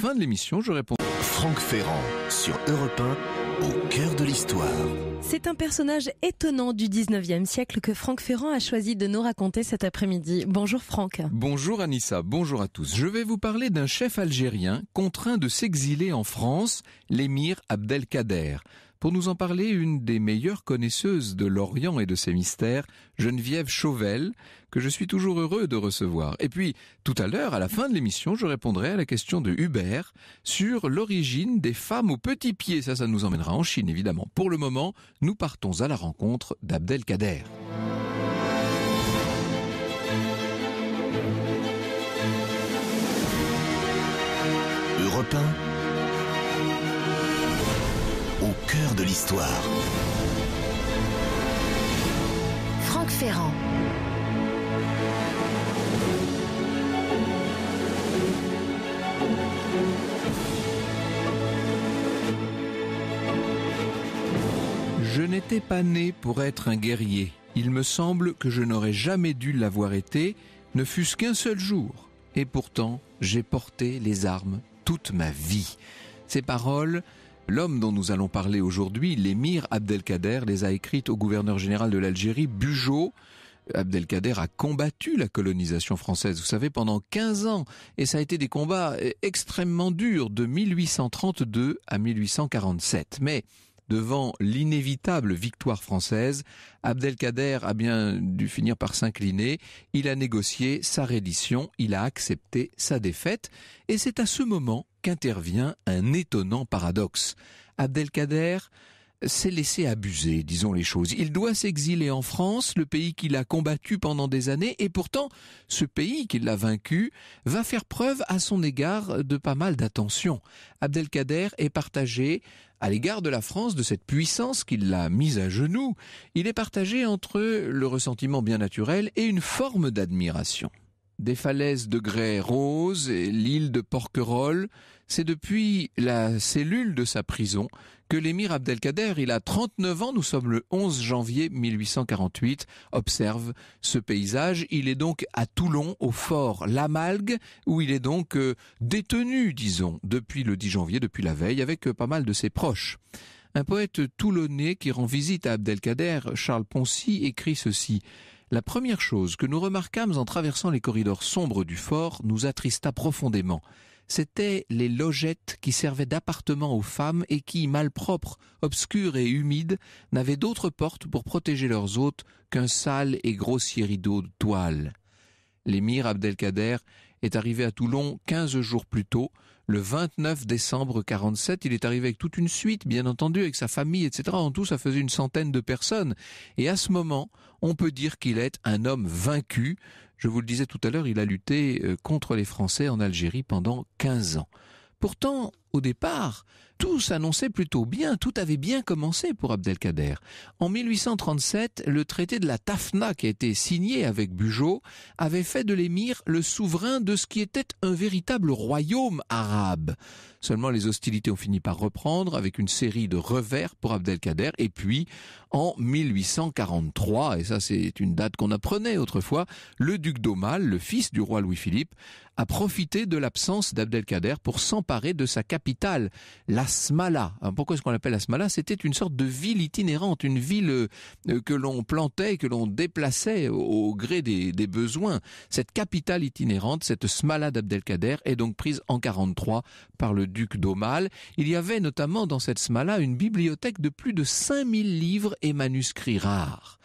Fin de l'émission, je réponds. Franck Ferrand sur Europe 1, au cœur de l'histoire. C'est un personnage étonnant du 19e siècle que Franck Ferrand a choisi de nous raconter cet après-midi. Bonjour Franck. Bonjour Anissa, bonjour à tous. Je vais vous parler d'un chef algérien contraint de s'exiler en France, l'émir Abdelkader. Pour nous en parler, une des meilleures connaisseuses de l'Orient et de ses mystères, Geneviève Chauvel, que je suis toujours heureux de recevoir. Et puis, tout à l'heure, à la fin de l'émission, je répondrai à la question de Hubert sur l'origine des femmes aux petits pieds. Ça, ça nous emmènera en Chine, évidemment. Pour le moment, nous partons à la rencontre d'Abdelkader. Europe 1 au cœur de l'histoire. Franck Ferrand. Je n'étais pas né pour être un guerrier. Il me semble que je n'aurais jamais dû l'avoir été, ne fût-ce qu'un seul jour. Et pourtant, j'ai porté les armes toute ma vie. Ces paroles L'homme dont nous allons parler aujourd'hui, l'émir Abdelkader, les a écrites au gouverneur général de l'Algérie, Bugeaud. Abdelkader a combattu la colonisation française, vous savez, pendant 15 ans, et ça a été des combats euh, extrêmement durs de 1832 à 1847. Mais devant l'inévitable victoire française, Abdelkader a bien dû finir par s'incliner, il a négocié sa reddition, il a accepté sa défaite, et c'est à ce moment intervient un étonnant paradoxe. Abdelkader s'est laissé abuser, disons les choses. Il doit s'exiler en France, le pays qu'il a combattu pendant des années, et pourtant, ce pays qu'il a vaincu va faire preuve à son égard de pas mal d'attention. Abdelkader est partagé à l'égard de la France, de cette puissance qui l'a mise à genoux. Il est partagé entre le ressentiment bien naturel et une forme d'admiration des falaises de grès rose, l'île de Porquerolles, c'est depuis la cellule de sa prison que l'émir Abdelkader, il a 39 ans, nous sommes le 11 janvier 1848, observe ce paysage. Il est donc à Toulon, au fort Lamalgue, où il est donc euh, détenu, disons, depuis le 10 janvier, depuis la veille, avec euh, pas mal de ses proches. Un poète toulonnais qui rend visite à Abdelkader, Charles Poncy, écrit ceci. La première chose que nous remarquâmes en traversant les corridors sombres du fort nous attrista profondément c'étaient les logettes qui servaient d'appartement aux femmes et qui, malpropres, obscures et humides, n'avaient d'autre porte pour protéger leurs hôtes qu'un sale et grossier rideau de toile. L'émir Abdelkader est arrivé à Toulon quinze jours plus tôt, le 29 décembre 47. Il est arrivé avec toute une suite, bien entendu, avec sa famille, etc. En tout, ça faisait une centaine de personnes. Et à ce moment, on peut dire qu'il est un homme vaincu, je vous le disais tout à l'heure, il a lutté euh, contre les Français en Algérie pendant 15 ans. Pourtant, au départ, tout s'annonçait plutôt bien, tout avait bien commencé pour Abdelkader. En 1837, le traité de la Tafna qui a été signé avec Bugeaud avait fait de l'émir le souverain de ce qui était un véritable royaume arabe. Seulement les hostilités ont fini par reprendre avec une série de revers pour Abdelkader et puis en 1843, et ça c'est une date qu'on apprenait autrefois, le duc d'Aumale, le fils du roi Louis-Philippe, a profité de l'absence d'Abdelkader pour s'emparer de sa capitale, la Smala. Pourquoi est-ce qu'on l'appelle la Smala C'était une sorte de ville itinérante, une ville euh, que l'on plantait, que l'on déplaçait au gré des, besoins. Cette capitale itinérante, cette Smala d'Abdelkader, est donc prise en 43 par le duc d'Aumale. Il y avait notamment dans cette Smala une bibliothèque de plus de 5000 livres et manuscrits rares.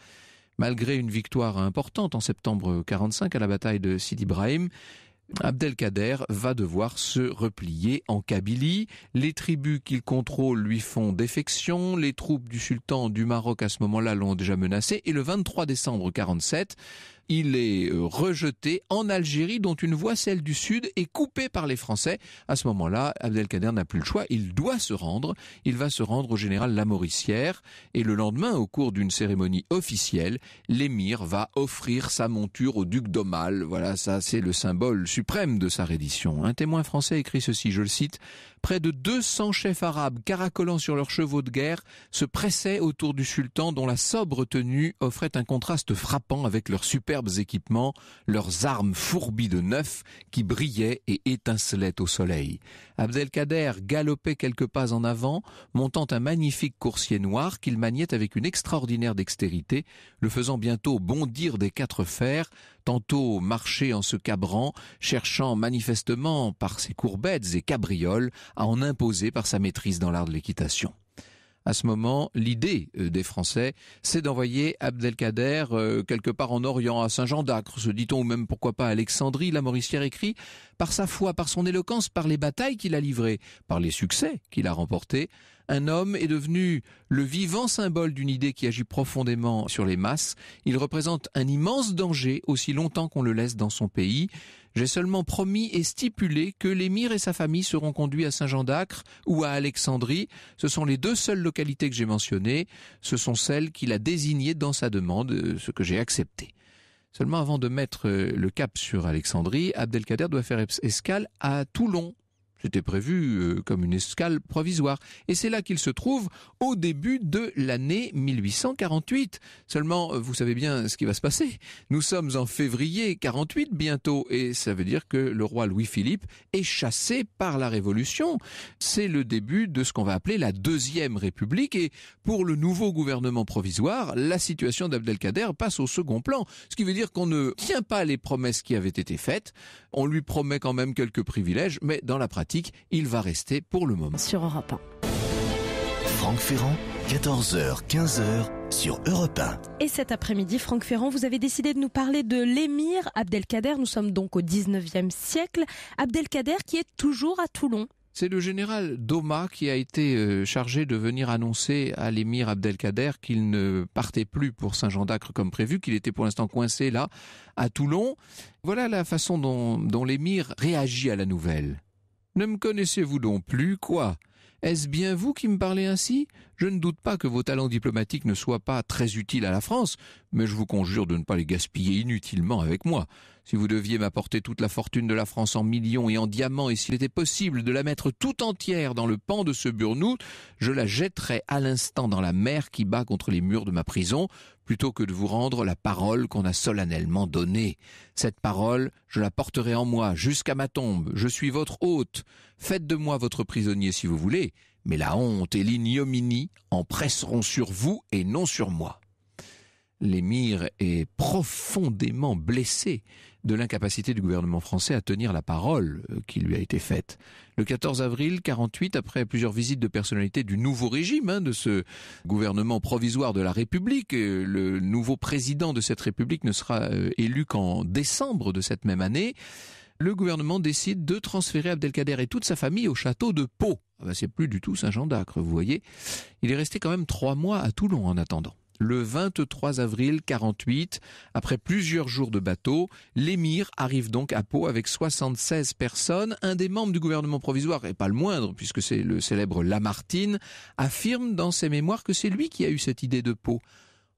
Malgré une victoire importante en septembre 45 à la bataille de Sidi Brahim, Abdelkader va devoir se replier en Kabylie. Les tribus qu'il contrôle lui font défection. Les troupes du sultan du Maroc à ce moment-là l'ont déjà menacé. Et le 23 décembre 47, il est euh, rejeté en Algérie, dont une voie, celle du Sud, est coupée par les Français. À ce moment-là, Abdelkader n'a plus le choix. Il doit se rendre. Il va se rendre au général Lamoricière. Et le lendemain, au cours d'une cérémonie officielle, l'émir va offrir sa monture au duc d'Aumale. Voilà, ça, c'est le symbole suprême de sa reddition. Un témoin français écrit ceci, je le cite près de 200 chefs arabes caracolant sur leurs chevaux de guerre se pressaient autour du sultan dont la sobre tenue offrait un contraste frappant avec leurs superbes équipements, leurs armes fourbies de neuf qui brillaient et étincelaient au soleil. Abdelkader galopait quelques pas en avant, montant un magnifique coursier noir qu'il maniait avec une extraordinaire dextérité, le faisant bientôt bondir des quatre fers tantôt marcher en se cabrant, cherchant manifestement par ses courbettes et cabrioles à en imposer par sa maîtrise dans l'art de l'équitation à ce moment, l'idée euh, des Français, c'est d'envoyer Abdelkader euh, quelque part en Orient, à Saint-Jean d'Acre, se dit-on, ou même pourquoi pas à Alexandrie, la Mauricière écrit, par sa foi, par son éloquence, par les batailles qu'il a livrées, par les succès qu'il a remportés, un homme est devenu le vivant symbole d'une idée qui agit profondément sur les masses. Il représente un immense danger aussi longtemps qu'on le laisse dans son pays. J'ai seulement promis et stipulé que l'émir et sa famille seront conduits à Saint-Jean d'Acre ou à Alexandrie. Ce sont les deux seules localités que j'ai mentionnées. Ce sont celles qu'il a désignées dans sa demande, euh, ce que j'ai accepté. Seulement avant de mettre euh, le cap sur Alexandrie, Abdelkader doit faire escale à Toulon c'était prévu euh, comme une escale provisoire. Et c'est là qu'il se trouve au début de l'année 1848. Seulement, euh, vous savez bien ce qui va se passer. Nous sommes en février 48 bientôt et ça veut dire que le roi Louis-Philippe est chassé par la Révolution. C'est le début de ce qu'on va appeler la Deuxième République et pour le nouveau gouvernement provisoire, la situation d'Abdelkader passe au second plan. Ce qui veut dire qu'on ne tient pas les promesses qui avaient été faites. On lui promet quand même quelques privilèges, mais dans la pratique, il va rester pour le moment. Sur Europe 1. Ferrand, 14h, 15h sur Europe Et cet après-midi, Franck Ferrand, vous avez décidé de nous parler de l'émir Abdelkader. Nous sommes donc au 19e siècle. Abdelkader qui est toujours à Toulon. C'est le général Doma qui a été euh, chargé de venir annoncer à l'émir Abdelkader qu'il ne partait plus pour Saint-Jean d'Acre comme prévu, qu'il était pour l'instant coincé là, à Toulon. Voilà la façon dont l'émir réagit à la nouvelle. Ne me connaissez-vous donc plus, quoi Est-ce bien vous qui me parlez ainsi Je ne doute pas que vos talents diplomatiques ne soient pas très utiles à la France mais je vous conjure de ne pas les gaspiller inutilement avec moi. Si vous deviez m'apporter toute la fortune de la France en millions et en diamants, et s'il était possible de la mettre tout entière dans le pan de ce burnout, je la jetterais à l'instant dans la mer qui bat contre les murs de ma prison, plutôt que de vous rendre la parole qu'on a solennellement donnée. Cette parole, je la porterai en moi, jusqu'à ma tombe. Je suis votre hôte. Faites de moi votre prisonnier si vous voulez, mais la honte et l'ignominie en presseront sur vous et non sur moi l'émir est profondément blessé de l'incapacité du gouvernement français à tenir la parole euh, qui lui a été faite. Le 14 avril 48, après plusieurs visites de personnalités du nouveau régime, hein, de ce gouvernement provisoire de la République, euh, le nouveau président de cette République ne sera euh, élu qu'en décembre de cette même année le gouvernement décide de transférer Abdelkader et toute sa famille au château de Pau. Ah bah, c'est plus du tout Saint-Jean d'Acre, vous voyez. Il est resté quand même trois mois à Toulon en attendant. Le 23 avril 48, après plusieurs jours de bateau, l'émir arrive donc à Pau avec 76 personnes. Un des membres du gouvernement provisoire, et pas le moindre puisque c'est le célèbre Lamartine, affirme dans ses mémoires que c'est lui qui a eu cette idée de Pau.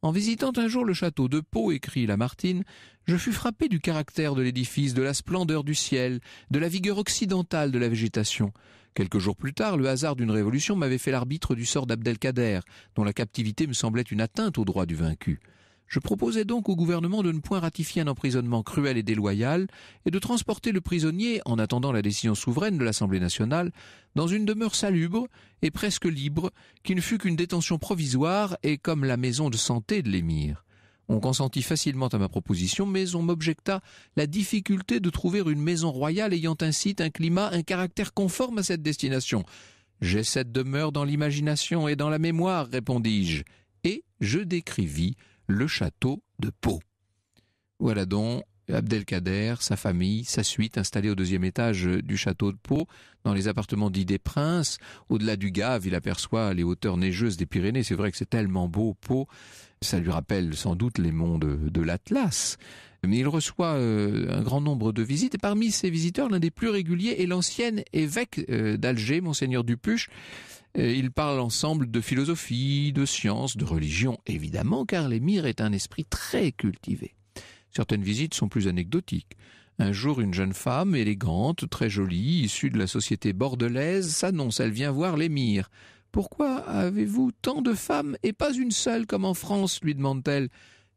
En visitant un jour le château de Pau, écrit Lamartine, je fus frappé du caractère de l'édifice, de la splendeur du ciel, de la vigueur occidentale de la végétation. Quelques jours plus tard, le hasard d'une révolution m'avait fait l'arbitre du sort d'Abdelkader, dont la captivité me semblait une atteinte aux droits du vaincu. Je proposais donc au gouvernement de ne point ratifier un emprisonnement cruel et déloyal, et de transporter le prisonnier, en attendant la décision souveraine de l'Assemblée nationale, dans une demeure salubre et presque libre, qui ne fut qu'une détention provisoire et comme la maison de santé de l'émir. On consentit facilement à ma proposition, mais on m'objecta la difficulté de trouver une maison royale ayant un site, un climat, un caractère conforme à cette destination. J'ai cette demeure dans l'imagination et dans la mémoire, répondis-je, et je décrivis le château de Pau. Voilà donc Abdelkader, sa famille, sa suite, installée au deuxième étage euh, du château de Pau, dans les appartements dits des princes. Au-delà du Gave, il aperçoit les hauteurs neigeuses des Pyrénées. C'est vrai que c'est tellement beau, Pau. Ça lui rappelle sans doute les monts de, l'Atlas. Mais il reçoit euh, un grand nombre de visites et parmi ces visiteurs, l'un des plus réguliers est l'ancien évêque euh, d'Alger, Monseigneur Dupuche. Il parle ensemble de philosophie, de science, de religion, évidemment, car l'émir est un esprit très cultivé. Certaines visites sont plus anecdotiques. Un jour, une jeune femme, élégante, très jolie, issue de la société bordelaise, s'annonce, elle vient voir l'émir. Pourquoi avez-vous tant de femmes et pas une seule comme en France lui demande-t-elle.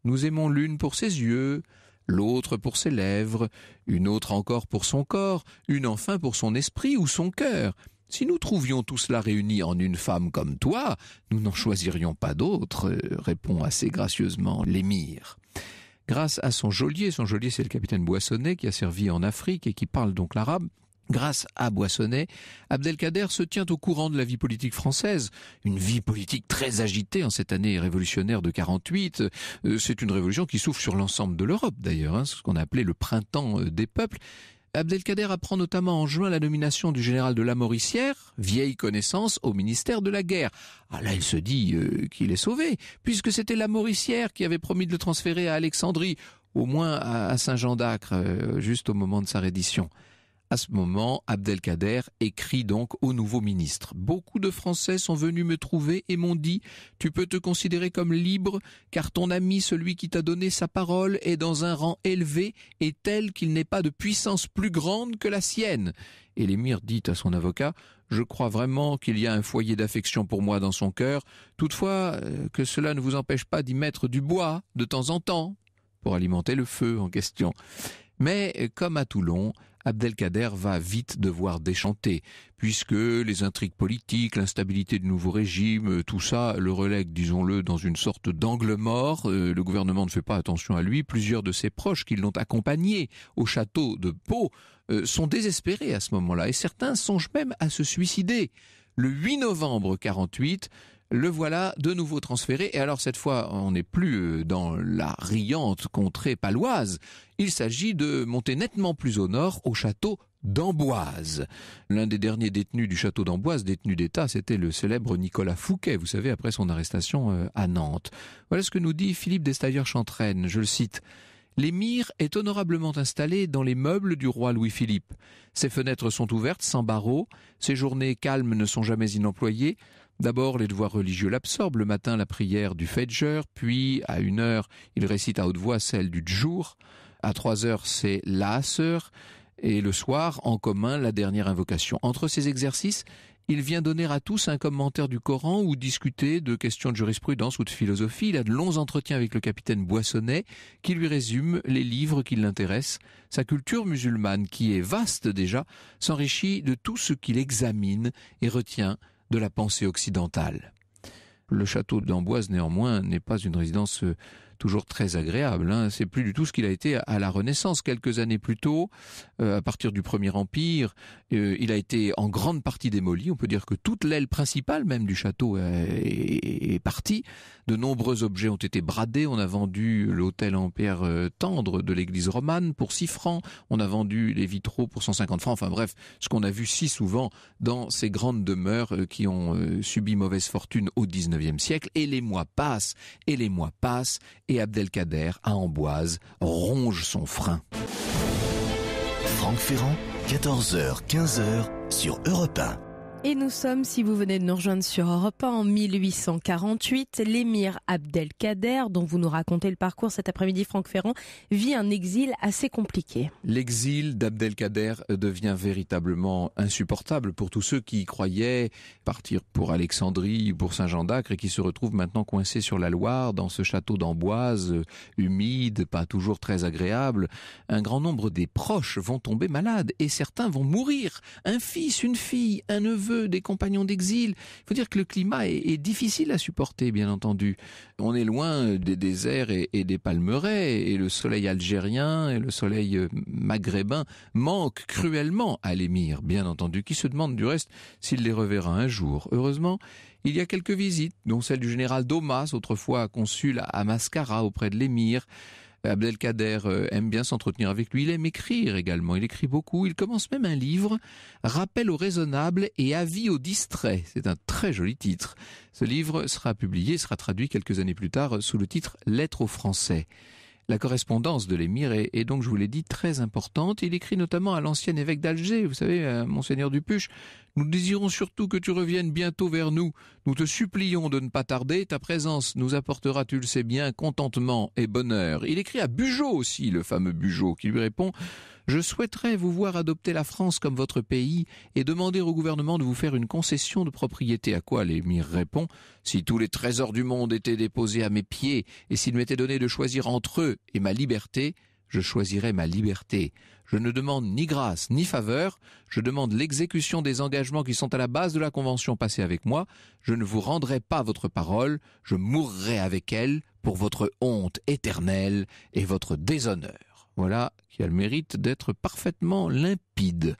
Nous aimons l'une pour ses yeux, l'autre pour ses lèvres, une autre encore pour son corps, une enfin pour son esprit ou son cœur. Si nous trouvions tout cela réuni en une femme comme toi, nous n'en choisirions pas d'autre, répond assez gracieusement l'émir grâce à son geôlier, son geôlier c'est le capitaine Boissonnet qui a servi en Afrique et qui parle donc l'arabe, Grâce à Boissonnet, Abdelkader se tient au courant de la vie politique française, une vie politique très agitée en cette année révolutionnaire de 48. Euh, c'est une révolution qui souffle sur l'ensemble de l'Europe d'ailleurs, hein, ce qu'on appelait le printemps euh, des peuples. Abdelkader apprend notamment en juin la nomination du général de la Mauricière, vieille connaissance, au ministère de la guerre. Ah là, il se dit euh, qu'il est sauvé, puisque c'était la Mauricière qui avait promis de le transférer à Alexandrie, au moins à Saint-Jean d'Acre, euh, juste au moment de sa reddition. À ce moment, Abdelkader écrit donc au nouveau ministre. Beaucoup de Français sont venus me trouver et m'ont dit Tu peux te considérer comme libre, car ton ami, celui qui t'a donné sa parole, est dans un rang élevé et tel qu'il n'est pas de puissance plus grande que la sienne. Et l'émir dit à son avocat Je crois vraiment qu'il y a un foyer d'affection pour moi dans son cœur, toutefois euh, que cela ne vous empêche pas d'y mettre du bois de temps en temps, pour alimenter le feu en question. Mais euh, comme à Toulon, Abdelkader va vite devoir déchanter, puisque les intrigues politiques, l'instabilité du nouveau régime, euh, tout ça le relègue, disons-le, dans une sorte d'angle mort. Euh, le gouvernement ne fait pas attention à lui. Plusieurs de ses proches qui l'ont accompagné au château de Pau euh, sont désespérés à ce moment-là, et certains songent même à se suicider. Le 8 novembre 1948... Le voilà de nouveau transféré. Et alors cette fois, on n'est plus euh, dans la riante contrée paloise. Il s'agit de monter nettement plus au nord, au château d'Amboise. L'un des derniers détenus du château d'Amboise, détenu d'État, c'était le célèbre Nicolas Fouquet, vous savez, après son arrestation euh, à Nantes. Voilà ce que nous dit Philippe destailleur chantraine je le cite. L'émir est honorablement installé dans les meubles du roi Louis-Philippe. Ses fenêtres sont ouvertes, sans barreaux, ses journées calmes ne sont jamais inemployées, D'abord, les devoirs religieux l'absorbent. Le matin, la prière du Fajr, puis à une heure, il récite à haute voix celle du jour. À trois heures, c'est l'Asr. Et le soir, en commun, la dernière invocation. Entre ces exercices, il vient donner à tous un commentaire du Coran ou discuter de questions de jurisprudence ou de philosophie. Il a de longs entretiens avec le capitaine Boissonnet qui lui résume les livres qui l'intéressent. Sa culture musulmane, qui est vaste déjà, s'enrichit de tout ce qu'il examine et retient de la pensée occidentale. Le château d'Amboise, néanmoins, n'est pas une résidence euh, toujours très agréable. Hein. C'est plus du tout ce qu'il a été à la Renaissance. Quelques années plus tôt, euh, à partir du Premier Empire, euh, il a été en grande partie démoli. On peut dire que toute l'aile principale même du château euh, est, partie. De nombreux objets ont été bradés. On a vendu l'hôtel en pierre tendre de l'église romane pour 6 francs. On a vendu les vitraux pour 150 francs. Enfin bref, ce qu'on a vu si souvent dans ces grandes demeures qui ont subi mauvaise fortune au XIXe siècle. Et les mois passent, et les mois passent, et Abdelkader à Amboise ronge son frein. Franck Ferrand, 14h, 15h sur Europe 1. Et nous sommes, si vous venez de nous rejoindre sur Europe en 1848, l'émir Abdelkader, dont vous nous racontez le parcours cet après-midi, Franck Ferrand, vit un exil assez compliqué. L'exil d'Abdelkader devient véritablement insupportable pour tous ceux qui croyaient partir pour Alexandrie, ou pour Saint-Jean d'Acre, et qui se retrouvent maintenant coincés sur la Loire, dans ce château d'Amboise, humide, pas toujours très agréable. Un grand nombre des proches vont tomber malades, et certains vont mourir. Un fils, une fille, un neveu, des compagnons d'exil. Il faut dire que le climat est, difficile à supporter, bien entendu. On est loin des déserts et, des palmeraies, et le soleil algérien et le soleil euh, maghrébin manquent cruellement à l'émir, bien entendu, qui se demande du reste s'il les reverra un jour. Heureusement, il y a quelques visites, dont celle du général Domas, autrefois consul à Mascara auprès de l'émir. Abdelkader euh, aime bien s'entretenir avec lui, il aime écrire également, il écrit beaucoup, il commence même un livre, Rappel au raisonnable et avis au distrait. C'est un très joli titre. Ce livre sera publié, sera traduit quelques années plus tard sous le titre Lettres aux Français. La correspondance de l'émir est, donc, je vous l'ai dit, très importante. Il écrit notamment à l'ancien évêque d'Alger, vous savez, euh, monseigneur Dupuche, nous désirons surtout que tu reviennes bientôt vers nous. Nous te supplions de ne pas tarder. Ta présence nous apportera, tu le sais bien, contentement et bonheur. Il écrit à Bugeaud aussi, le fameux Bugeaud, qui lui répond je souhaiterais vous voir adopter la France comme votre pays et demander au gouvernement de vous faire une concession de propriété. À quoi l'émir répond Si tous les trésors du monde étaient déposés à mes pieds et s'il m'était donné de choisir entre eux et ma liberté, je choisirais ma liberté. Je ne demande ni grâce ni faveur, je demande l'exécution des engagements qui sont à la base de la convention passée avec moi, je ne vous rendrai pas votre parole, je mourrai avec elle pour votre honte éternelle et votre déshonneur. Voilà qui a le mérite d'être parfaitement limpide.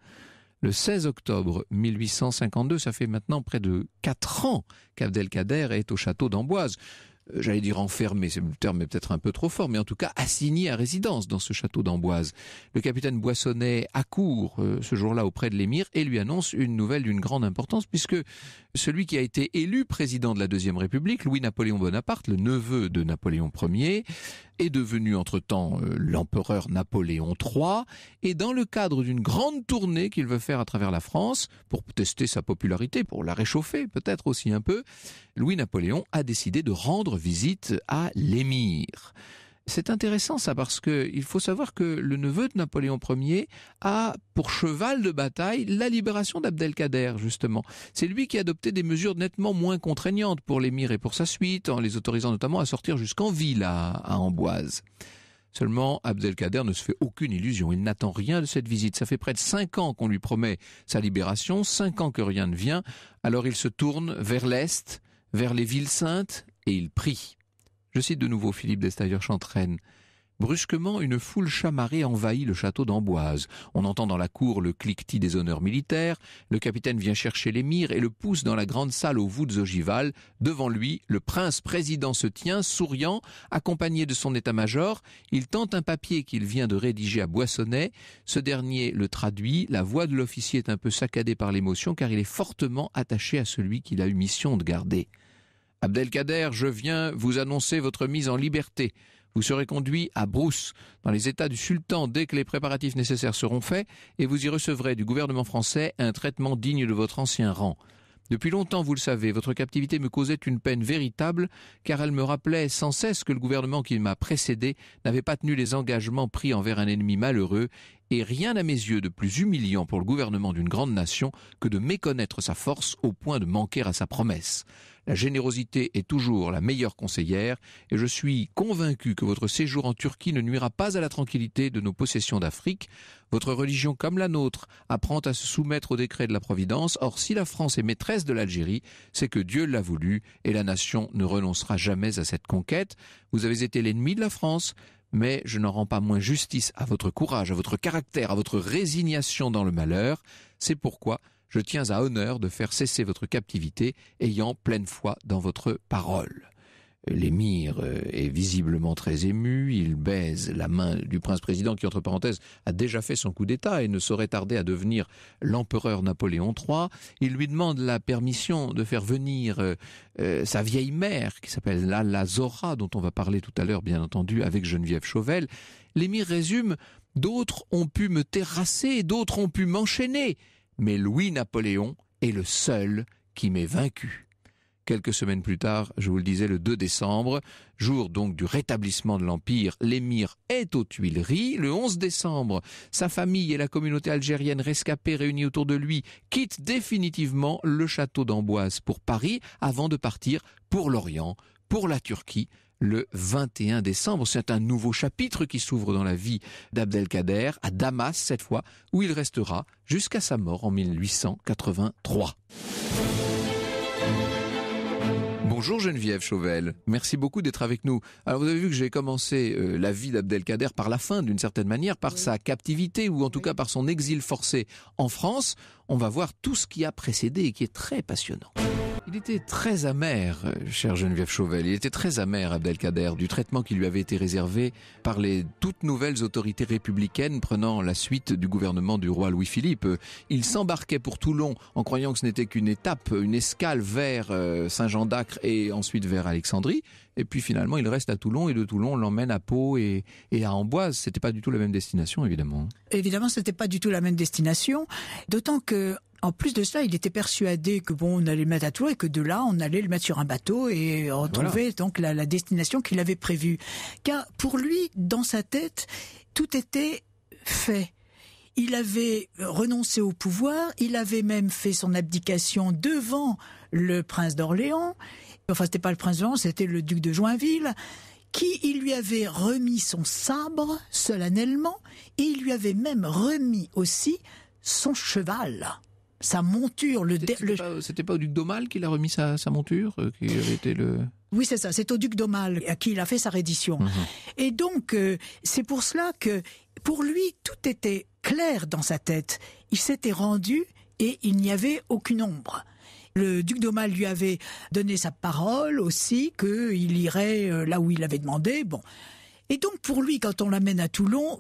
Le 16 octobre 1852, ça fait maintenant près de quatre ans qu'Abdelkader est au château d'Amboise. Euh, j'allais dire enfermé, c'est le terme est peut-être un peu trop fort, mais en tout cas assigné à résidence dans ce château d'Amboise. Le capitaine Boissonnet accourt euh, ce jour-là auprès de l'émir et lui annonce une nouvelle d'une grande importance puisque celui qui a été élu président de la Deuxième République, Louis-Napoléon Bonaparte, le neveu de Napoléon Ier, est devenu entre-temps euh, l'empereur Napoléon III, et dans le cadre d'une grande tournée qu'il veut faire à travers la France, pour tester sa popularité, pour la réchauffer peut-être aussi un peu, Louis-Napoléon a décidé de rendre visite à l'émir. C'est intéressant ça parce que il faut savoir que le neveu de Napoléon Ier a pour cheval de bataille la libération d'Abdelkader justement. C'est lui qui a adopté des mesures nettement moins contraignantes pour l'émir et pour sa suite, en les autorisant notamment à sortir jusqu'en ville à, à Amboise. Seulement, Abdelkader ne se fait aucune illusion. Il n'attend rien de cette visite. Ça fait près de cinq ans qu'on lui promet sa libération, cinq ans que rien ne vient. Alors il se tourne vers l'Est, vers les villes saintes, et il prie. Je de nouveau Philippe d'Estailleur chantraine Brusquement, une foule chamarrée envahit le château d'Amboise. On entend dans la cour le cliquetis des honneurs militaires, le capitaine vient chercher l'émir et le pousse dans la grande salle aux voûtes ogivales. Devant lui, le prince président se tient, souriant, accompagné de son état-major. Il tente un papier qu'il vient de rédiger à Boissonnet. Ce dernier le traduit. La voix de l'officier est un peu saccadée par l'émotion car il est fortement attaché à celui qu'il a eu mission de garder. Abdelkader, je viens vous annoncer votre mise en liberté. Vous serez conduit à Brousse, dans les États du Sultan, dès que les préparatifs nécessaires seront faits, et vous y recevrez du gouvernement français un traitement digne de votre ancien rang. Depuis longtemps, vous le savez, votre captivité me causait une peine véritable, car elle me rappelait sans cesse que le gouvernement qui m'a précédé n'avait pas tenu les engagements pris envers un ennemi malheureux, et rien à mes yeux de plus humiliant pour le gouvernement d'une grande nation que de méconnaître sa force au point de manquer à sa promesse. La générosité est toujours la meilleure conseillère et je suis convaincu que votre séjour en Turquie ne nuira pas à la tranquillité de nos possessions d'Afrique. Votre religion comme la nôtre apprend à se soumettre aux décret de la Providence. Or, si la France est maîtresse de l'Algérie, c'est que Dieu l'a voulu et la nation ne renoncera jamais à cette conquête. Vous avez été l'ennemi de la France, mais je n'en rends pas moins justice à votre courage, à votre caractère, à votre résignation dans le malheur. C'est pourquoi je tiens à honneur de faire cesser votre captivité, ayant pleine foi dans votre parole. L'émir euh, est visiblement très ému, il baise la main du prince président qui, entre parenthèses, a déjà fait son coup d'État et ne saurait tarder à devenir l'empereur Napoléon III. Il lui demande la permission de faire venir euh, euh, sa vieille mère, qui s'appelle la Zora, dont on va parler tout à l'heure, bien entendu, avec Geneviève Chauvel. L'émir résume, d'autres ont pu me terrasser, d'autres ont pu m'enchaîner mais Louis-Napoléon est le seul qui m'ait vaincu. Quelques semaines plus tard, je vous le disais, le 2 décembre, jour donc du rétablissement de l'Empire, l'émir est aux Tuileries. Le 11 décembre, sa famille et la communauté algérienne rescapée réunie autour de lui quittent définitivement le château d'Amboise pour Paris avant de partir pour l'Orient, pour la Turquie, le 21 décembre. C'est un nouveau chapitre qui s'ouvre dans la vie d'Abdelkader à Damas cette fois, où il restera jusqu'à sa mort en 1883. Bonjour Geneviève Chauvel, merci beaucoup d'être avec nous. Alors vous avez vu que j'ai commencé euh, la vie d'Abdelkader par la fin d'une certaine manière, par sa captivité ou en tout cas par son exil forcé en France. On va voir tout ce qui a précédé et qui est très passionnant. Il était très amer, cher Geneviève Chauvel, il était très amer, Abdelkader, du traitement qui lui avait été réservé par les toutes nouvelles autorités républicaines prenant la suite du gouvernement du roi Louis-Philippe. Il s'embarquait pour Toulon en croyant que ce n'était qu'une étape, une escale vers euh, Saint-Jean d'Acre et ensuite vers Alexandrie. Et puis finalement, il reste à Toulon et de Toulon, on l'emmène à Pau et, à Amboise. C'était pas du tout la même destination, évidemment. Évidemment, ce n'était pas du tout la même destination. D'autant que en plus de ça, il était persuadé que bon, on allait le mettre à Toulon et que de là, on allait le mettre sur un bateau et retrouver donc la destination qu'il avait prévue. Car pour lui, dans sa tête, tout était fait il avait renoncé au pouvoir, il avait même fait son abdication devant le prince d'Orléans. Enfin, c'était pas le prince d'Orléans, c'était le duc de Joinville qui il lui avait remis son sabre solennellement et il lui avait même remis aussi son cheval sa monture. Le c'était, pas, au duc d'Aumale qu'il a remis sa, monture, euh, qui avait le. Oui, c'est ça. C'est au duc d'Aumale à qui il a fait sa reddition. Mhm. Et donc, euh, c'est pour cela que pour lui, tout était clair dans sa tête. Il s'était rendu et il n'y avait aucune ombre. Le duc d'Aumale lui avait donné sa parole aussi qu'il irait euh, là où il avait demandé. Bon. Et donc pour lui, quand on l'amène à Toulon,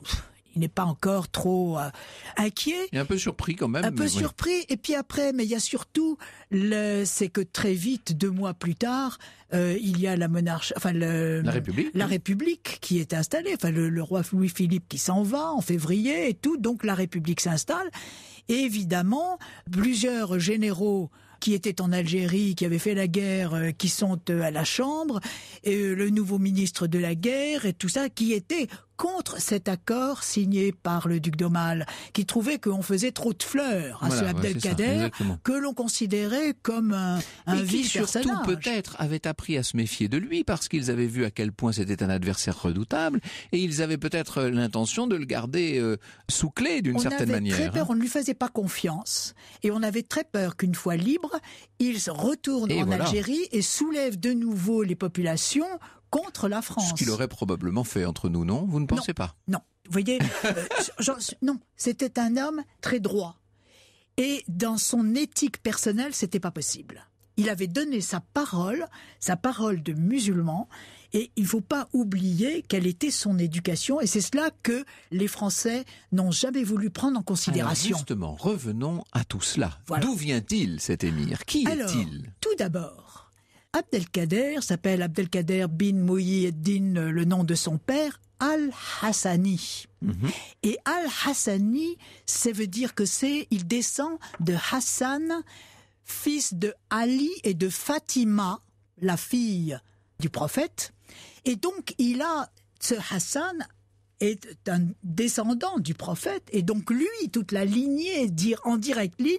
il n'est pas encore trop euh, inquiet. Il est un peu surpris quand même. Un peu surpris. Et puis après, mais il y a surtout, c'est que très vite, deux mois plus tard, euh, il y a la monarchie, enfin la République, qui est installée. Enfin, le, roi Louis Philippe qui s'en va en février et tout. Donc la République s'installe. Et évidemment, plusieurs généraux qui étaient en Algérie, qui avaient fait la guerre, euh, qui sont à la Chambre, et le nouveau ministre de la guerre et tout ça, qui était contre cet accord signé par le duc d'Aumale, qui trouvait qu'on faisait trop de fleurs à ce Abdelkader, que l'on considérait comme un, un sur vil qui surtout peut-être avait appris à se méfier de lui parce qu'ils avaient vu à quel point c'était un adversaire redoutable et ils avaient peut-être euh, l'intention de le garder euh, sous clé d'une certaine manière. On avait très peur, hein. on ne lui faisait pas confiance et on avait très peur qu'une fois libre, il retourne en Algérie et soulève de nouveau les populations contre la France. Ce qu'il aurait probablement fait entre nous, non Vous ne pensez pas Non. Vous voyez, euh, non, c'était un homme très droit. Et dans son éthique personnelle, c'était pas possible. Il avait donné sa parole, sa parole de musulman, et il faut pas oublier quelle était son éducation, et c'est cela que les Français n'ont jamais voulu prendre en considération. Alors justement, revenons à tout cela. D'où vient-il cet émir Qui est-il Tout d'abord, Abdelkader s'appelle Abdelkader bin Mouyiddin, euh, le nom de son père, Al-Hassani. Mhm. Et Al-Hassani, ça veut dire que c'est, il descend de Hassan, fils de Ali et de Fatima, la fille du prophète. Et donc, il a, ce Hassan est un descendant du prophète. Et donc, lui, toute la lignée, dire en direct ligne,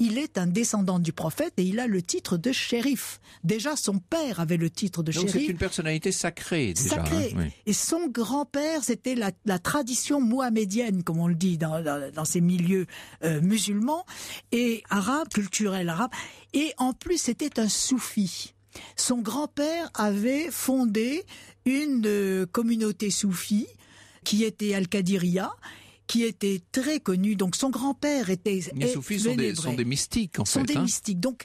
il est un descendant du prophète et il a le titre de shérif. Déjà, son père avait le titre de Donc c'est une personnalité sacrée, Sacrée. Hein, et son grand-père, c'était la, tradition mohamédienne, comme on le dit dans, ces milieux euh, musulmans et arabes, culturel arabes. Et en plus, c'était un soufi. Son grand-père avait fondé une euh, communauté soufi qui était Al-Qadiria qui était très connu. Donc son grand-père était... Les soufis sont des, mystiques, en sont fait. Sont des hein. mystiques. Donc,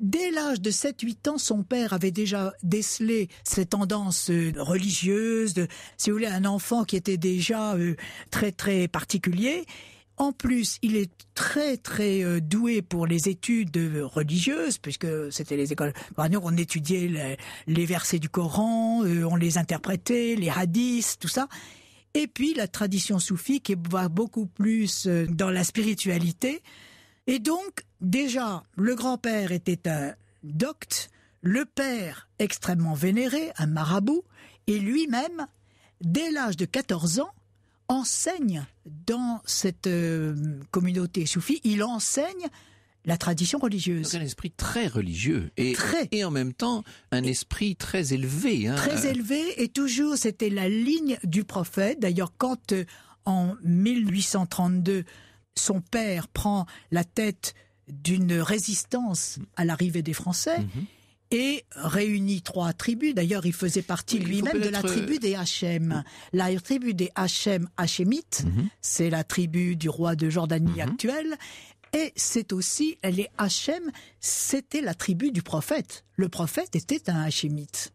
Dès l'âge de 7-8 ans, son père avait déjà décelé cette tendances euh, religieuses, si vous voulez, un enfant qui était déjà euh, très très particulier. En plus, il est très très euh, doué pour les études religieuses, puisque c'était les écoles. on étudiait les, versets du Coran, on les interprétait, les hadiths, tout ça. Et puis la tradition soufie qui va beaucoup plus euh, dans la spiritualité. Et donc, déjà, le grand-père était un docte, le père extrêmement vénéré, un marabout, et lui-même, dès l'âge de 14 ans, enseigne dans cette euh, communauté soufie, il enseigne la tradition religieuse. C'est un esprit très religieux et, et en même temps un esprit très élevé. Hein. Très euh, élevé et toujours c'était la ligne du prophète. D'ailleurs quand euh, en 1832 son père prend la tête d'une résistance à l'arrivée des Français, mhm. et réunit trois tribus. D'ailleurs, il faisait partie lui-même de la tribu des Hachem. Euh, la tribu des Hachem Hachémites, mhm. c'est la tribu du roi de Jordanie mhm. actuel, et c'est aussi, les Hachem, c'était la tribu du prophète. Le prophète était un hachémite.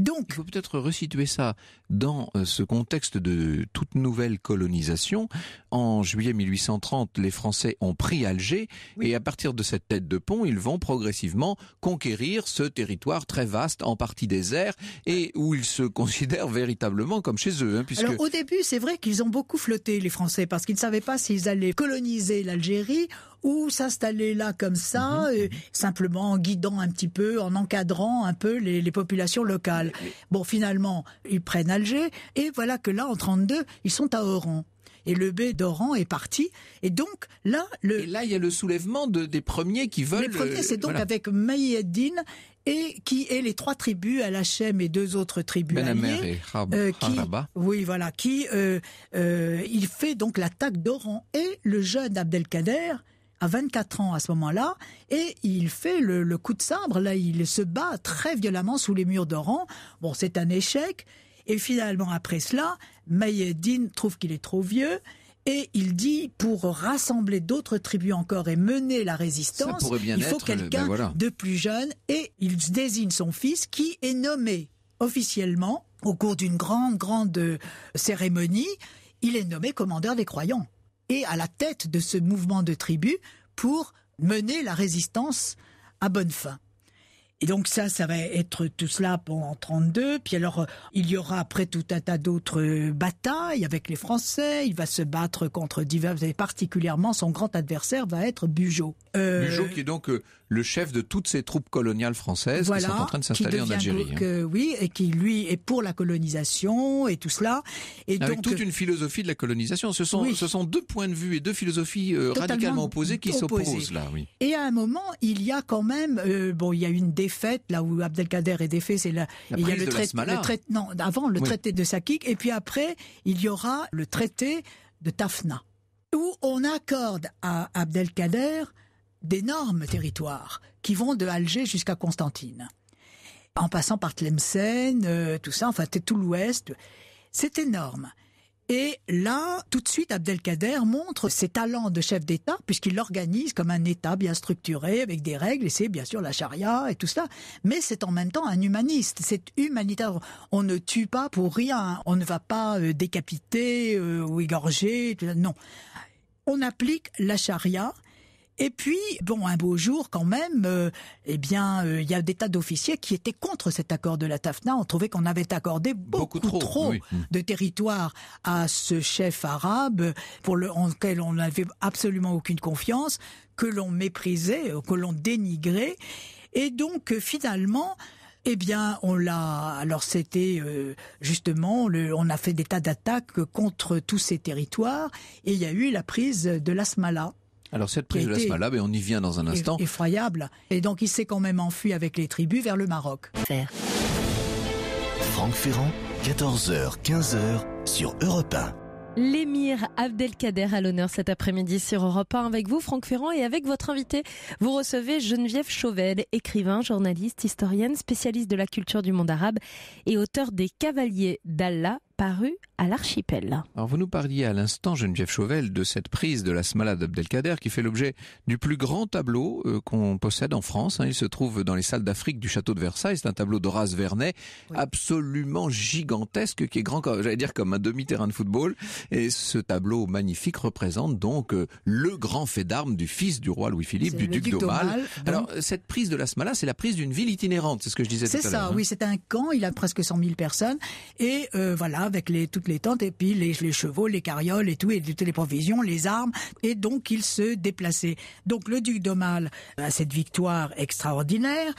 Donc, il faut peut-être resituer ça dans euh, ce contexte de toute nouvelle colonisation. En juillet 1830, les Français ont pris Alger et à partir de cette tête de pont, ils vont progressivement conquérir ce territoire très vaste, en partie désert, et où ils se considèrent véritablement comme chez eux. Hein, Alors au début, c'est vrai qu'ils ont beaucoup flotté les Français parce qu'ils ne savaient pas s'ils allaient coloniser l'Algérie ou s'installer là comme ça, mhm. euh, simplement en guidant un petit peu, en encadrant un peu les, populations locales. Bon, finalement, ils prennent Alger, et voilà que là, en 32, ils sont à Oran et le B d'Oran est parti. Et donc là, le et là il y a le soulèvement des premiers qui veulent. Les premiers, c'est donc avec Maïeddine et qui est les trois tribus al Hachem et deux autres tribus ben alliées, et euh, qui, oui voilà, qui euh, il fait donc l'attaque d'Oran et le jeune Abdelkader à 24 ans à ce moment-là, et il fait le, coup de sabre. Là, il se bat très violemment sous les murs d'Oran. Bon, c'est un échec. Et finalement, après cela, Mayeddin trouve qu'il est trop vieux. Et il dit, pour rassembler d'autres tribus encore et mener la résistance, il faut quelqu'un de plus jeune. Et il désigne son fils qui est nommé officiellement au cours d'une grande, grande euh, cérémonie. Il est nommé commandeur des croyants et à la tête de ce mouvement de tribus pour mener la résistance à bonne fin. Et donc ça, ça va être tout cela en 32. Puis alors, euh, il y aura après tout un tas d'autres euh, batailles avec les Français. Il va se battre contre divers, et particulièrement son grand adversaire va être Bugeaud. Euh... qui est donc euh, le chef de toutes ces troupes coloniales françaises qui sont en train de s'installer en Algérie. Hein. oui, et qui lui est pour la colonisation et tout cela. Et avec donc, toute une philosophie de la colonisation. Ce sont, ce sont deux points de vue et deux philosophies radicalement opposées qui s'opposent là. Oui. Et à un moment, il y a quand même, bon, il y a une défense là où Abdelkader est défait, c'est là il y a le traité, avant le traité de Sakik, et puis après, il y aura le traité de Tafna, où on accorde à Abdelkader d'énormes territoires qui vont de Alger jusqu'à Constantine, en passant par Tlemcen, euh, tout ça, enfin, tout l'ouest. C'est énorme. Et là, tout de suite, Abdelkader montre ses talents de chef d'État, puisqu'il l'organise comme un État bien structuré, avec des règles, et c'est bien sûr la charia et tout ça. Mais c'est en même temps un humaniste, c'est humanitaire. On ne tue pas pour rien, on ne va pas euh, décapiter euh, ou égorger, non. On applique la charia, et puis, bon, un beau jour quand même, euh, eh bien, euh, il y a des tas d'officiers qui étaient contre cet accord de la TAFNA. On trouvait qu'on avait accordé beaucoup, trop, mm. de territoire à ce chef arabe pour lequel on n'avait absolument aucune confiance, que l'on méprisait, euh, que l'on dénigrait. Et donc, finalement, eh bien, on l'a. Alors, c'était justement, on a fait des tas d'attaques contre tous ces territoires, et il y a eu la prise de l'Asmala. Alors cette prise de la Smalab, et on y vient dans un instant. Effroyable. Et donc il s'est quand même enfui avec les tribus vers le Maroc. Faire. Franck Ferrand, 14h, 15h sur Europe L'émir Abdelkader à l'honneur cet après-midi sur Europe avec vous, Franck Ferrand, et avec votre invité. Vous recevez Geneviève Chauvel, écrivain, journaliste, historienne, spécialiste de la culture du monde arabe et auteur des Cavaliers d'Allah, paru à l'archipel. Alors vous nous parliez à l'instant, Geneviève Chauvel, de cette prise de la Smala d'Abdelkader qui fait l'objet du plus grand tableau euh, qu'on possède en France. Hein. Il se trouve dans les salles d'Afrique du château de Versailles. C'est un tableau d'Horace Vernet absolument gigantesque qui est grand, j'allais dire comme un demi-terrain de football. Et ce tableau magnifique représente donc euh, le grand fait d'armes du fils du roi Louis-Philippe, du duc, duc Alors cette prise de la Smala, c'est la prise d'une ville itinérante, c'est ce que je disais tout à C'est ça, hein. oui, c'est un camp, il a presque 100 000 personnes. Et euh, voilà, avec toutes les tentes et puis les, chevaux, les carrioles et tout, et toutes les provisions, les armes. Et donc, il se déplaçait. Donc, le duc d'Aumale a cette victoire extraordinaire.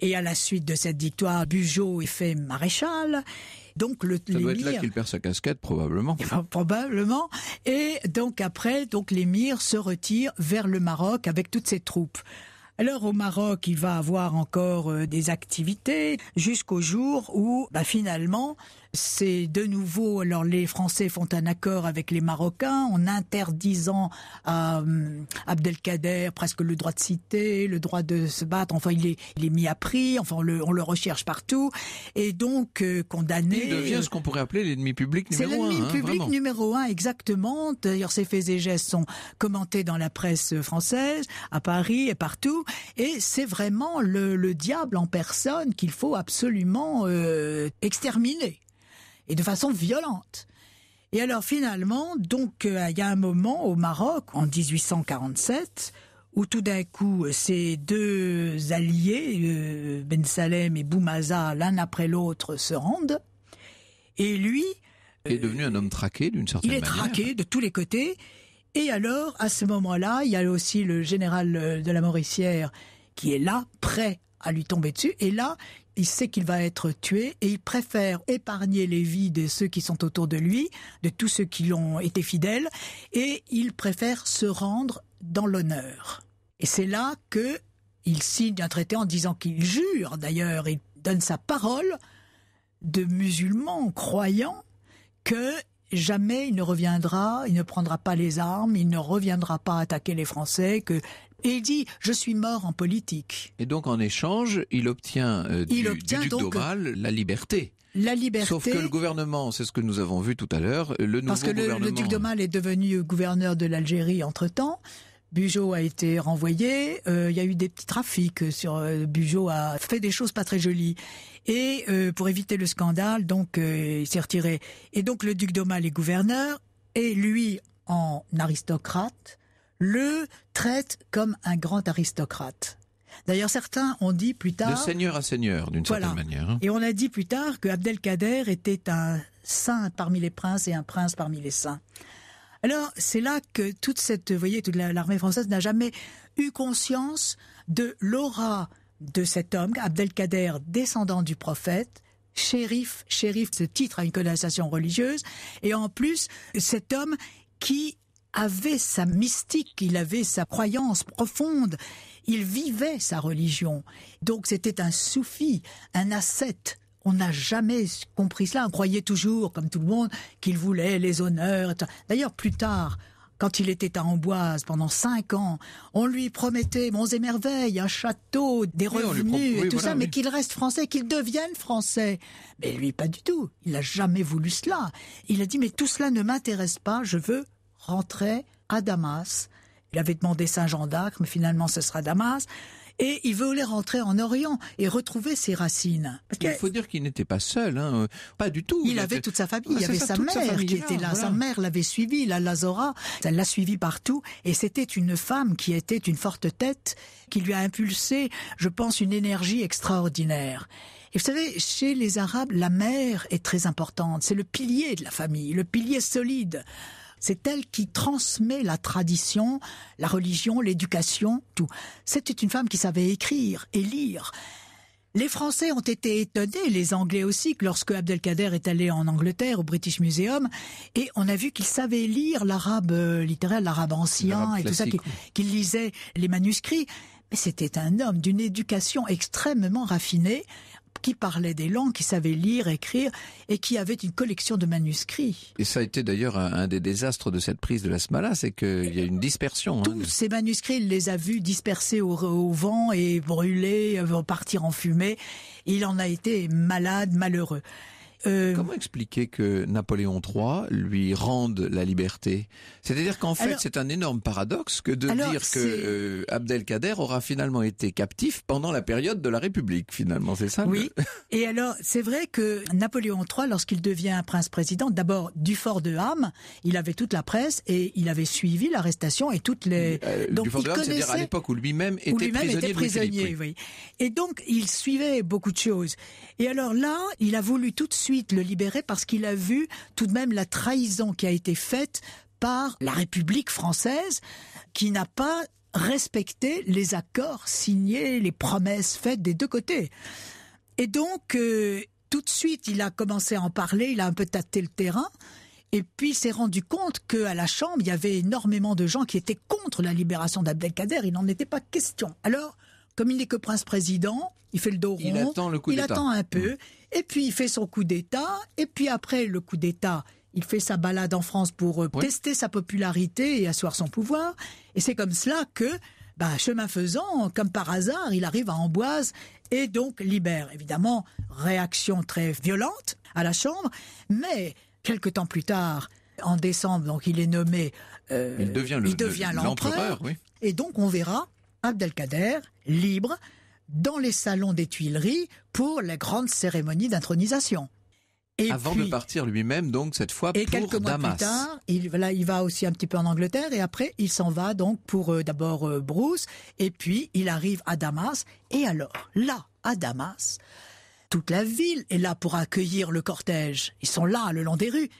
Et à la suite de cette victoire, Bugeaud est fait maréchal. Donc le, ça doit être là qu'il perd sa casquette probablement. Probablement. Et donc après, donc l'émir se retire vers le Maroc avec toutes ses troupes. Alors au Maroc, il va avoir encore euh, des activités jusqu'au jour où, bah, finalement, c'est de nouveau, alors les Français font un accord avec les Marocains en interdisant à euh, Abdelkader presque le droit de citer, le droit de se battre. Enfin, il est, mis à prix. Enfin, on le, recherche partout. Et donc, euh, condamné. Il devient ce qu'on pourrait appeler l'ennemi public numéro un. C'est l'ennemi hein, public numéro un, exactement. D'ailleurs, ces faits et gestes sont commentés dans la presse française, à Paris et partout. Et c'est vraiment le, diable en personne qu'il faut absolument euh, exterminer et de façon violente. Et alors finalement, donc euh, il y a un moment au Maroc en 1847 où tout d'un coup ces deux alliés, euh, Ben Salem et Boumaza, l'un après l'autre se rendent. Et lui est devenu un homme traqué d'une certaine manière. Il est traqué de tous les côtés. Et alors, à ce moment-là, il y a aussi le général de la Mauricière qui est là, prêt à lui tomber dessus. Et là, il sait qu'il va être tué et il préfère épargner les vies de ceux qui sont autour de lui, de tous ceux qui l'ont été fidèles, et il préfère se rendre dans l'honneur. Et c'est là que il signe un traité en disant qu'il jure, d'ailleurs, il donne sa parole de musulman croyant que jamais il ne reviendra, il ne prendra pas les armes, il ne reviendra pas attaquer les Français, que et il dit je suis mort en politique. Et donc en échange, il obtient euh, du, obtient duc d'Aumale la liberté. La liberté. Sauf que le gouvernement, c'est ce que nous avons vu tout à l'heure, le nouveau Parce que le, duc d'Aumale est devenu gouverneur de l'Algérie entre-temps. Bugeaud a été renvoyé, euh, il y a eu des petits trafics sur euh, Bugeaud a fait des choses pas très jolies et pour éviter le scandale donc il s'est retiré et donc le duc d'Aumale est gouverneur et lui en aristocrate le traite comme un grand aristocrate. D'ailleurs, certains ont dit plus tard. De seigneur à seigneur, d'une certaine manière. Hein. Et on a dit plus tard que Abdelkader était un saint parmi les princes et un prince parmi les saints. Alors, c'est là que toute cette, vous voyez, toute l'armée française n'a jamais eu conscience de l'aura de cet homme, Abdelkader, descendant du prophète, shérif, shérif, ce titre à une connotation religieuse, et en plus, cet homme qui avait sa mystique, il avait sa croyance profonde, il vivait sa religion. Donc c'était un soufi, un ascète. On n'a jamais compris cela. On croyait toujours, comme tout le monde, qu'il voulait les honneurs. D'ailleurs, plus tard, quand il était à Amboise pendant cinq ans, on lui promettait monts et merveilles, un château, des revenus et tout ça, mais qu'il reste français, qu'il devienne français. Mais lui, pas du tout. Il n'a jamais voulu cela. Il a dit, mais tout cela ne m'intéresse pas, je veux rentrait à Damas. Il avait demandé Saint Jean d'Arc mais finalement ce sera Damas. Et il voulait rentrer en Orient et retrouver ses racines. il faut dire qu'il n'était pas seul, hein. pas du tout. Il, avait toute sa famille, ah, il avait sa mère qui était là, ah, sa mère l'avait suivi, la Lazora, elle l'a suivi partout. Et c'était une femme qui était une forte tête, qui lui a impulsé, je pense, une énergie extraordinaire. Et vous savez, chez les Arabes, la mère est très importante, c'est le pilier de la famille, le pilier solide. C'est elle qui transmet la tradition, la religion, l'éducation, tout. C'était une femme qui savait écrire et lire. Les Français ont été étonnés, les Anglais aussi, que lorsque Abdelkader est allé en Angleterre, au British Museum, et on a vu qu'il savait lire l'arabe euh, littéraire, l'arabe ancien et tout ça, qu'il lisait les manuscrits. Mais c'était un homme d'une éducation extrêmement raffinée qui parlait des langues, qui savait lire, écrire et qui avait une collection de manuscrits. Et ça a été d'ailleurs un, des désastres de cette prise de la Smala, c'est qu'il y a une dispersion. Hein. Tous ces manuscrits, il les a vus dispersés au, au vent et brûlés, euh, partir en fumée. Il en a été malade, malheureux. Euh, Comment expliquer que Napoléon III lui rende la liberté C'est-à-dire qu'en fait, c'est un énorme paradoxe que de dire que euh, Abdelkader aura finalement été captif pendant la période de la République. Finalement, c'est ça. Oui. Et alors, c'est vrai que Napoléon III, lorsqu'il devient prince-président, d'abord du fort de Ham, il avait toute la presse et il avait suivi l'arrestation et toutes les. Euh, du fort c'est-à-dire à l'époque où lui-même était, prisonnier. Oui. Et donc, il suivait beaucoup de choses. Et alors là, il a voulu tout de suite le libérer parce qu'il a vu tout de même la trahison qui a été faite par la République française qui n'a pas respecté les accords signés, les promesses faites des deux côtés. Et donc, euh, tout de suite, il a commencé à en parler, il a un peu tâté le terrain. Et puis s'est rendu compte qu'à la Chambre, il y avait énormément de gens qui étaient contre la libération d'Abdelkader. Il n'en était pas question. Alors, comme il n'est que prince-président, il fait le dos rond. Il attend le coup Il attend un peu. Mmh. Et puis il fait son coup d'État. Et puis après le coup d'État, il fait sa balade en France pour euh, tester sa popularité et asseoir son pouvoir. Et c'est comme cela que, bah, chemin faisant, comme par hasard, il arrive à Amboise et donc libère. Évidemment, réaction très violente à la Chambre. Mais quelque temps plus tard, en décembre, donc il est nommé. Euh, il devient l'empereur. oui. Et donc on verra Abdelkader libre dans les salons des Tuileries pour la grande cérémonie d'intronisation. Et Avant de partir lui-même, donc cette fois et pour quelques Damas. il, va aussi un petit peu en Angleterre et après il s'en va donc pour euh, d'abord euh, Brousse et puis il arrive à Damas et alors là à Damas, toute la ville est là pour accueillir le cortège. Ils sont là le long des rues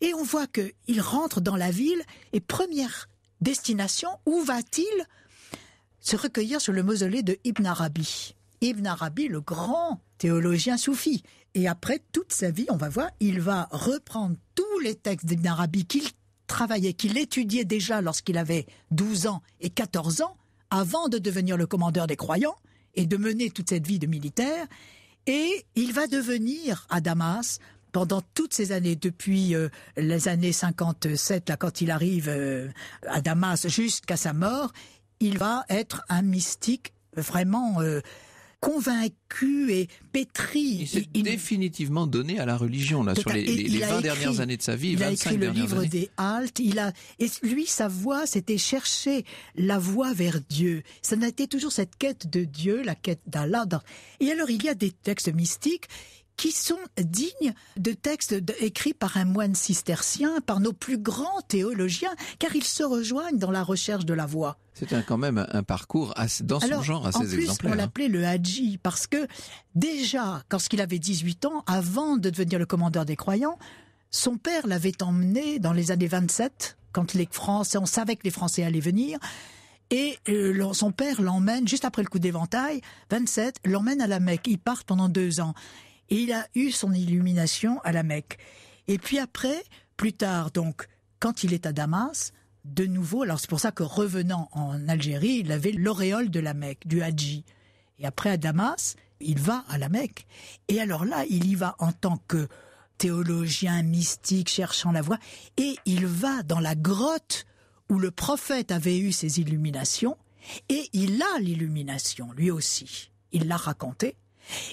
et on voit que il rentre dans la ville et première destination où va-t-il se recueillir sur le mausolée de Ibn Arabi. Ibn Arabi, le grand théologien soufi. Et après toute sa vie, on va voir, il va reprendre tous les textes d'Ibn Arabi qu'il travaillait, qu'il étudiait déjà lorsqu'il avait 12 ans et 14 ans, avant de devenir le commandeur des croyants et de mener toute cette vie de militaire. Et il va devenir à Damas pendant toutes ces années, depuis euh, les années 57, là, quand il arrive euh, à Damas jusqu'à sa mort, il va être un mystique vraiment euh, convaincu et pétri. Il s'est définitivement donné à la religion là sur les, 20 dernières années de sa vie. Il a écrit le livre des Haltes. Il a et lui sa voix, c'était chercher la voie vers Dieu. Ça n'a été toujours cette quête de Dieu, la quête d'Allah. Et alors il y a des textes mystiques qui sont dignes de textes écrits par un moine cistercien, par nos plus grands théologiens, car ils se rejoignent dans la recherche de la voie. C'est quand même un parcours assez, dans son genre assez en plus, On hein. l'appelait le Hadji parce que déjà, lorsqu'il avait 18 ans, avant de devenir le commandeur des croyants, son père l'avait emmené dans les années 27, quand les Français, on savait que les Français allaient venir, et euh, son père l'emmène, juste après le coup d'éventail, 27, l'emmène à la Mecque. Il part pendant deux ans. Et il a eu son illumination à la Mecque. Et puis après, plus tard, donc, quand il est à Damas, de nouveau, alors c'est pour ça que revenant en Algérie, il avait l'auréole de la Mecque, du Hadji. Et après à Damas, il va à la Mecque. Et alors là, il y va en tant que théologien mystique cherchant la voie, et il va dans la grotte où le prophète avait eu ses illuminations, et il a l'illumination, lui aussi. Il l'a raconté,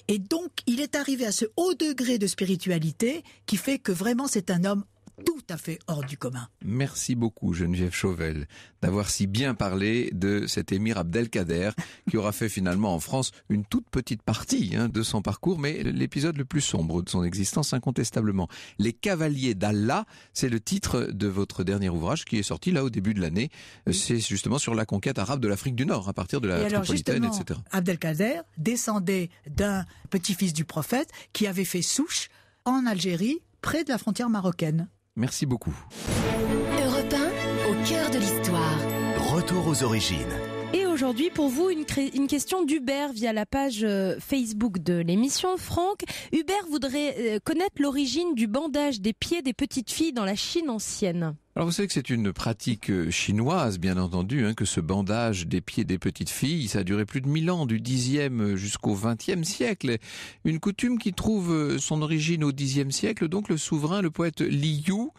et donc, il est arrivé à ce haut degré de spiritualité qui fait que vraiment c'est un homme tout à fait hors du commun. Merci beaucoup Geneviève Chauvel d'avoir si bien parlé de cet émir Abdelkader qui aura fait finalement en France une toute petite partie hein, de son parcours, mais l'épisode le plus sombre de son existence incontestablement. Les Cavaliers d'Allah, c'est le titre de votre dernier ouvrage qui est sorti là au début de l'année. Euh, c'est justement sur la conquête arabe de l'Afrique du Nord à partir de la Et etc. Abdelkader descendait d'un petit-fils du prophète qui avait fait souche en Algérie près de la frontière marocaine. Merci beaucoup. Europe 1, au cœur de l'histoire. Retour aux origines. Et aujourd'hui, pour vous, une, question d'Hubert via la page euh, Facebook de l'émission. Franck, Hubert voudrait euh, connaître l'origine du bandage des pieds des petites filles dans la Chine ancienne. Alors vous savez que c'est une pratique euh, chinoise, bien entendu, hein, que ce bandage des pieds des petites filles, ça a duré plus de mille ans, du dixième jusqu'au 20 siècle. Une coutume qui trouve euh, son origine au dixième siècle, donc le souverain, le poète Li Yu,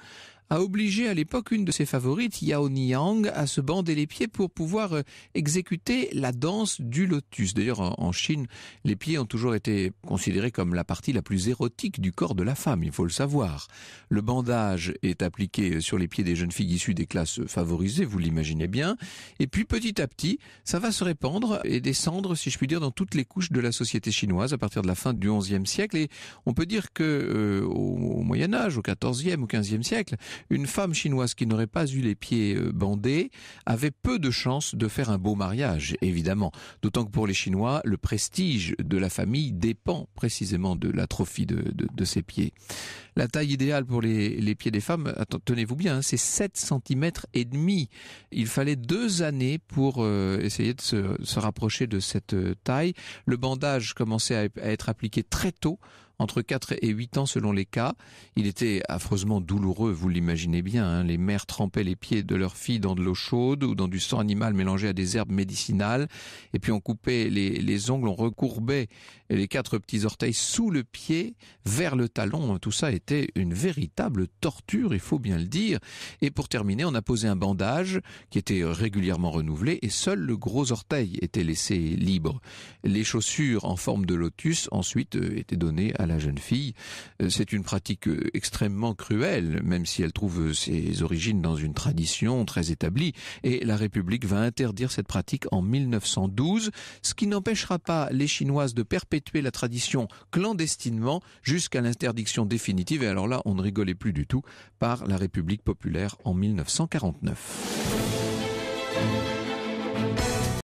a obligé à l'époque une de ses favorites, Yao Niang, à se bander les pieds pour pouvoir euh, exécuter la danse du lotus. D'ailleurs, en Chine, les pieds ont toujours été considérés comme la partie la plus érotique du corps de la femme, il faut le savoir. Le bandage est appliqué sur les pieds des jeunes filles issues des classes favorisées, vous l'imaginez bien, et puis petit à petit, ça va se répandre et descendre, si je puis dire, dans toutes les couches de la société chinoise à partir de la fin du XIe siècle. Et on peut dire que euh, au, Moyen Âge, au XIVe, au XVe siècle, une femme chinoise qui n'aurait pas eu les pieds euh, bandés avait peu de chances de faire un beau mariage, évidemment. D'autant que pour les Chinois, le prestige de la famille dépend précisément de l'atrophie de, de, ses pieds. La taille idéale pour les, pieds des femmes, tenez-vous bien, hein, c'est 7 cm et demi. Il fallait deux années pour euh, essayer de se, se, rapprocher de cette euh, taille. Le bandage commençait à être appliqué très tôt entre 4 et 8 ans selon les cas. Il était affreusement douloureux, vous l'imaginez bien. Hein. Les mères trempaient les pieds de leurs filles dans de l'eau chaude ou dans du sang animal mélangé à des herbes médicinales. Et puis on coupait les, les ongles, on recourbait les quatre petits orteils sous le pied vers le talon. Tout ça était une véritable torture, il faut bien le dire. Et pour terminer, on a posé un bandage qui était régulièrement renouvelé et seul le gros orteil était laissé libre. Les chaussures en forme de lotus ensuite euh, étaient données à la jeune fille. Euh, c'est une pratique euh, extrêmement cruelle, même si elle trouve euh, ses origines dans une tradition très établie, et la République va interdire cette pratique en 1912, ce qui n'empêchera pas les Chinoises de perpétuer la tradition clandestinement jusqu'à l'interdiction définitive, et alors là, on ne rigolait plus du tout, par la République populaire en 1949.